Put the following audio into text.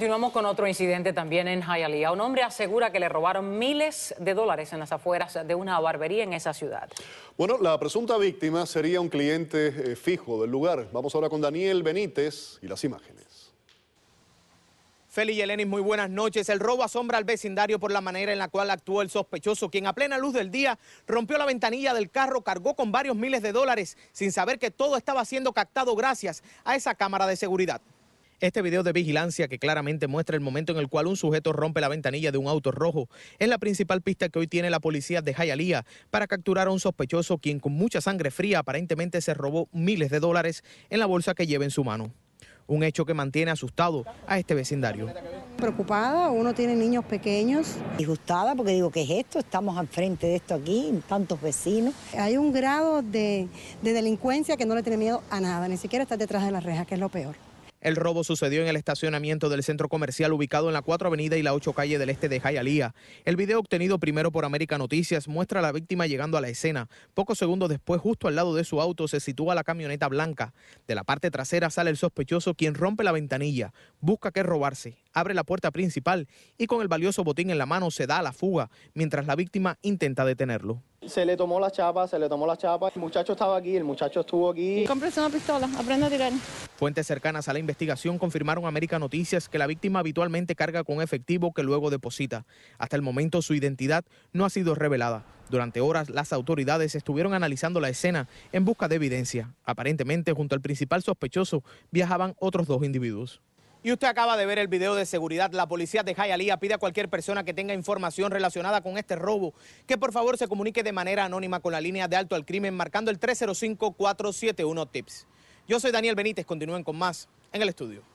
Continuamos con otro incidente también en Hialeah. Un hombre asegura que le robaron miles de dólares en las afueras de una barbería en esa ciudad. Bueno, la presunta víctima sería un cliente eh, fijo del lugar. Vamos ahora con Daniel Benítez y las imágenes. Feli y Eleni, muy buenas noches. El robo asombra al vecindario por la manera en la cual actuó el sospechoso, quien a plena luz del día rompió la ventanilla del carro, cargó con varios miles de dólares, sin saber que todo estaba siendo captado gracias a esa cámara de seguridad. Este video de vigilancia que claramente muestra el momento en el cual un sujeto rompe la ventanilla de un auto rojo es la principal pista que hoy tiene la policía de Jayalía para capturar a un sospechoso quien con mucha sangre fría aparentemente se robó miles de dólares en la bolsa que lleva en su mano. Un hecho que mantiene asustado a este vecindario. Preocupada, uno tiene niños pequeños. Disgustada porque digo, ¿qué es esto? Estamos al frente de esto aquí, tantos vecinos. Hay un grado de, de delincuencia que no le tiene miedo a nada, ni siquiera estar detrás de la reja, que es lo peor. El robo sucedió en el estacionamiento del centro comercial ubicado en la 4 Avenida y la 8 Calle del Este de Jayalía. El video obtenido primero por América Noticias muestra a la víctima llegando a la escena. Pocos segundos después, justo al lado de su auto, se sitúa la camioneta blanca. De la parte trasera sale el sospechoso quien rompe la ventanilla. Busca que robarse abre la puerta principal y con el valioso botín en la mano se da a la fuga mientras la víctima intenta detenerlo. Se le tomó la chapa, se le tomó la chapa. El muchacho estaba aquí, el muchacho estuvo aquí. Comprese una pistola, aprende a tirar. Fuentes cercanas a la investigación confirmaron a América Noticias que la víctima habitualmente carga con efectivo que luego deposita. Hasta el momento su identidad no ha sido revelada. Durante horas las autoridades estuvieron analizando la escena en busca de evidencia. Aparentemente junto al principal sospechoso viajaban otros dos individuos. Y usted acaba de ver el video de seguridad. La policía de Hialeah pide a cualquier persona que tenga información relacionada con este robo que por favor se comunique de manera anónima con la línea de alto al crimen marcando el 305-471-TIPS. Yo soy Daniel Benítez, continúen con más en el estudio.